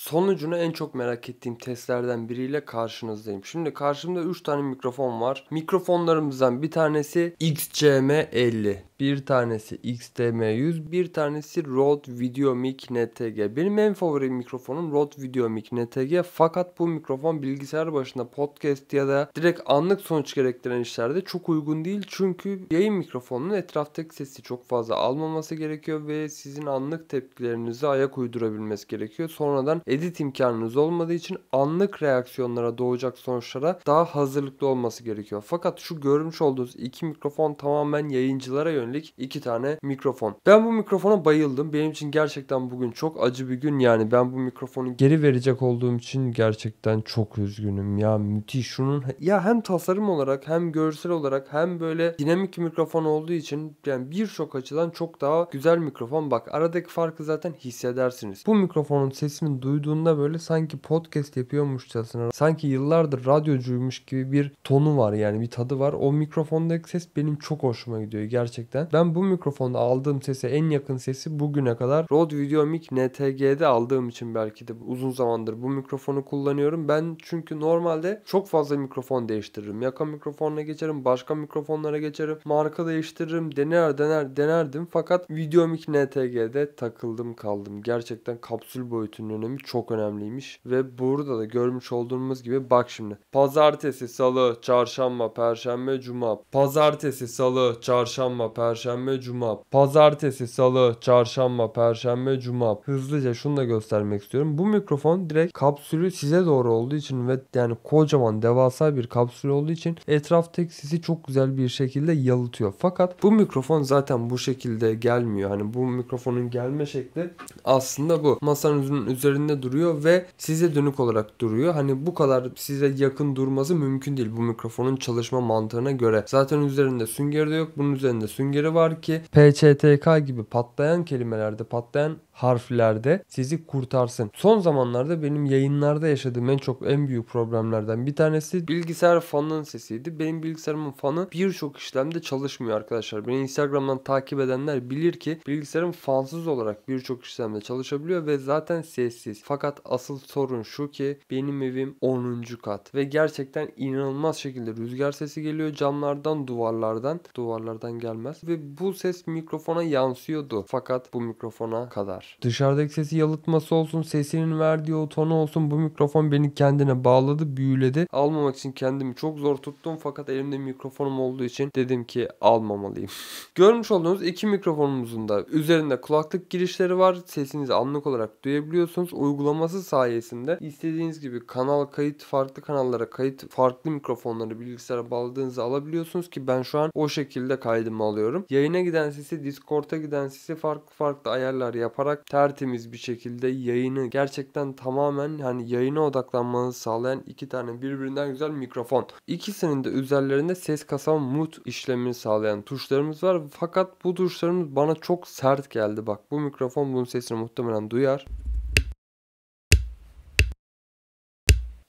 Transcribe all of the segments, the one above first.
Sonucunu en çok merak ettiğim testlerden biriyle karşınızdayım. Şimdi karşımda 3 tane mikrofon var. Mikrofonlarımızdan bir tanesi XCM50 bir tanesi XTM100, bir tanesi Rode VideoMic NTG. Benim en favori mikrofonum Rode VideoMic NTG fakat bu mikrofon bilgisayar başında podcast ya da direkt anlık sonuç gerektiren işlerde çok uygun değil. Çünkü yayın mikrofonunun etraftaki sesi çok fazla almaması gerekiyor ve sizin anlık tepkilerinizi ayak uydurabilmesi gerekiyor. Sonradan edit imkanınız olmadığı için anlık reaksiyonlara doğacak sonuçlara daha hazırlıklı olması gerekiyor. Fakat şu görmüş olduğunuz iki mikrofon tamamen yayıncılara yönelik yönelik iki tane mikrofon. Ben bu mikrofona bayıldım. Benim için gerçekten bugün çok acı bir gün. Yani ben bu mikrofonu geri verecek olduğum için gerçekten çok üzgünüm. Ya müthiş şunun ya hem tasarım olarak hem görsel olarak hem böyle dinamik mikrofon olduğu için yani birçok açıdan çok daha güzel mikrofon. Bak aradaki farkı zaten hissedersiniz. Bu mikrofonun sesini duyduğunda böyle sanki podcast yapıyormuşçasına sanki yıllardır radyocuymuş gibi bir tonu var yani bir tadı var. O mikrofondaki ses benim çok hoşuma gidiyor gerçekten zaten. Ben bu mikrofonda aldığım sese en yakın sesi bugüne kadar Rode VideoMic NTG'de aldığım için belki de uzun zamandır bu mikrofonu kullanıyorum. Ben çünkü normalde çok fazla mikrofon değiştiririm. Yaka mikrofonuna geçerim, başka mikrofonlara geçerim, marka değiştiririm, dener dener denerdim. Fakat VideoMic NTG'de takıldım kaldım. Gerçekten kapsül boyutunun önemi çok önemliymiş ve burada da görmüş olduğumuz gibi bak şimdi. Pazartesi, salı, çarşamba, perşembe, cuma. Pazartesi, salı, çarşamba, perşembe perşembe, cuma. Pazartesi, salı, çarşamba, perşembe, cuma. Hızlıca şunu da göstermek istiyorum. Bu mikrofon direkt kapsülü size doğru olduğu için ve yani kocaman devasa bir kapsül olduğu için etraftaki sisi çok güzel bir şekilde yalıtıyor. Fakat bu mikrofon zaten bu şekilde gelmiyor. Hani bu mikrofonun gelme şekli aslında bu. Masanın üzerinde duruyor ve size dönük olarak duruyor. Hani bu kadar size yakın durması mümkün değil bu mikrofonun çalışma mantığına göre. Zaten üzerinde sünger de yok. Bunun üzerinde sünger projeleri var ki PCTK gibi patlayan kelimelerde, patlayan harflerde sizi kurtarsın. Son zamanlarda benim yayınlarda yaşadığım en çok en büyük problemlerden bir tanesi bilgisayar fanının sesiydi. Benim bilgisayarımın fanı birçok işlemde çalışmıyor arkadaşlar. Beni Instagram'dan takip edenler bilir ki bilgisayarım fansız olarak birçok işlemde çalışabiliyor ve zaten sessiz. Fakat asıl sorun şu ki benim evim 10. kat ve gerçekten inanılmaz şekilde rüzgar sesi geliyor camlardan, duvarlardan. Duvarlardan gelmez ve bu ses mikrofona yansıyordu. Fakat bu mikrofona kadar. Dışarıdaki sesi yalıtması olsun, sesinin verdiği o tonu olsun bu mikrofon beni kendine bağladı, büyüledi. Almamak için kendimi çok zor tuttum fakat elimde mikrofonum olduğu için dedim ki almamalıyım. Görmüş olduğunuz iki mikrofonumuzun da üzerinde kulaklık girişleri var. Sesinizi anlık olarak duyabiliyorsunuz. Uygulaması sayesinde istediğiniz gibi kanal kayıt farklı kanallara kayıt farklı mikrofonları bilgisayara bağladığınızı alabiliyorsunuz ki ben şu an o şekilde kaydımı alıyorum ediyorum. Yayına giden sesi, Discord'a giden sesi farklı farklı ayarlar yaparak tertemiz bir şekilde yayını gerçekten tamamen hani yayına odaklanmanızı sağlayan iki tane birbirinden güzel mikrofon. İkisinin de üzerlerinde ses kasan mut işlemini sağlayan tuşlarımız var. Fakat bu tuşlarımız bana çok sert geldi. Bak bu mikrofon bunun sesini muhtemelen duyar.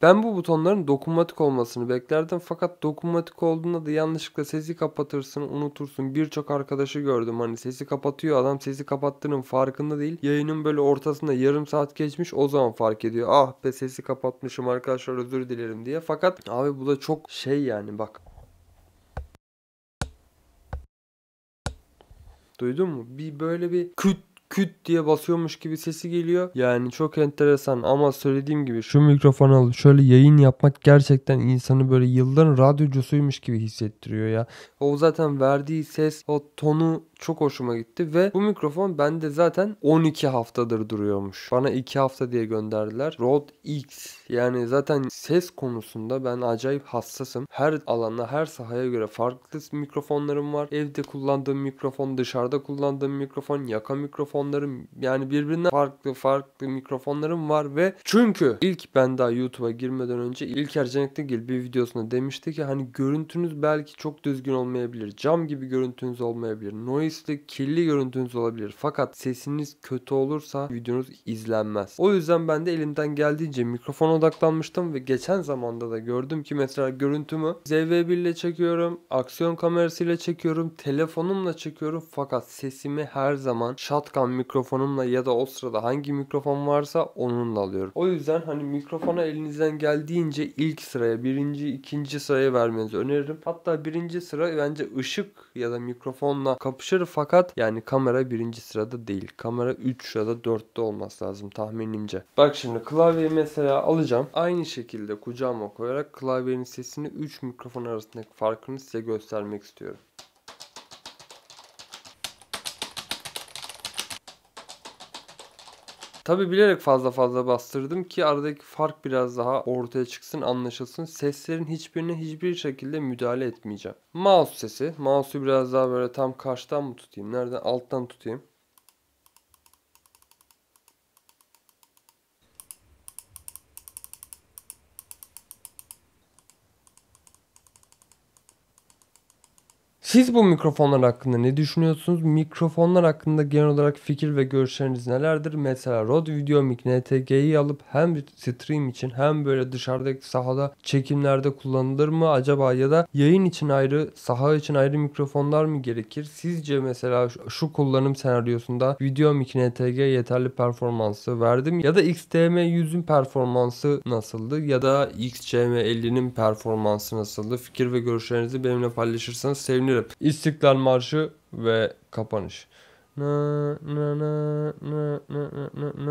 Ben bu butonların dokunmatik olmasını beklerdim fakat dokunmatik olduğunda da yanlışlıkla sesi kapatırsın, unutursun. Birçok arkadaşı gördüm hani sesi kapatıyor adam sesi kapattığının farkında değil. Yayının böyle ortasında yarım saat geçmiş o zaman fark ediyor. Ah be sesi kapatmışım arkadaşlar özür dilerim diye. Fakat abi bu da çok şey yani bak. Duydun mu? Bir böyle bir küt küt diye basıyormuş gibi sesi geliyor. Yani çok enteresan ama söylediğim gibi şu mikrofon alıp şöyle yayın yapmak gerçekten insanı böyle yılların radyocusuymuş gibi hissettiriyor ya. O zaten verdiği ses, o tonu çok hoşuma gitti ve bu mikrofon bende zaten 12 haftadır duruyormuş. Bana 2 hafta diye gönderdiler. Rode X yani zaten ses konusunda ben acayip hassasım. Her alana, her sahaya göre farklı mikrofonlarım var. Evde kullandığım mikrofon, dışarıda kullandığım mikrofon, yaka mikrofonlarım yani birbirinden farklı farklı mikrofonlarım var ve çünkü ilk ben daha YouTube'a girmeden önce ilk gel bir videosunda demişti ki hani görüntünüz belki çok düzgün olmayabilir. Cam gibi görüntünüz olmayabilir. Noise Dolayısıyla kirli görüntünüz olabilir. Fakat sesiniz kötü olursa videonuz izlenmez. O yüzden ben de elimden geldiğince mikrofona odaklanmıştım ve geçen zamanda da gördüm ki mesela görüntümü ZV1 ile çekiyorum, aksiyon kamerasıyla çekiyorum, telefonumla çekiyorum fakat sesimi her zaman shotgun mikrofonumla ya da o sırada hangi mikrofon varsa onunla alıyorum. O yüzden hani mikrofona elinizden geldiğince ilk sıraya, birinci, ikinci sıraya vermenizi öneririm. Hatta birinci sıra bence ışık ya da mikrofonla kapışır olabilir fakat yani kamera birinci sırada değil. Kamera 3 ya da 4'te olması lazım tahminimce. Bak şimdi klavyeyi mesela alacağım. Aynı şekilde kucağıma koyarak klavyenin sesini 3 mikrofon arasındaki farkını size göstermek istiyorum. Tabi bilerek fazla fazla bastırdım ki aradaki fark biraz daha ortaya çıksın anlaşılsın. Seslerin hiçbirine hiçbir şekilde müdahale etmeyeceğim. Mouse sesi. Mouse'u biraz daha böyle tam karşıdan mı tutayım? Nereden? Alttan tutayım. Siz bu mikrofonlar hakkında ne düşünüyorsunuz? Mikrofonlar hakkında genel olarak fikir ve görüşleriniz nelerdir? Mesela Rode Videomic NTG'yi alıp hem stream için hem böyle dışarıdaki sahada çekimlerde kullanılır mı acaba? Ya da yayın için ayrı, saha için ayrı mikrofonlar mı gerekir? Sizce mesela şu kullanım senaryosunda Videomic NTG yeterli performansı verdi Ya da XTM100'ün performansı nasıldı? Ya da XCM50'nin performansı nasıldı? Fikir ve görüşlerinizi benimle paylaşırsanız sevinirim söylüyorum. İstiklal Marşı ve kapanış. Na, na, na, na, na, na, na.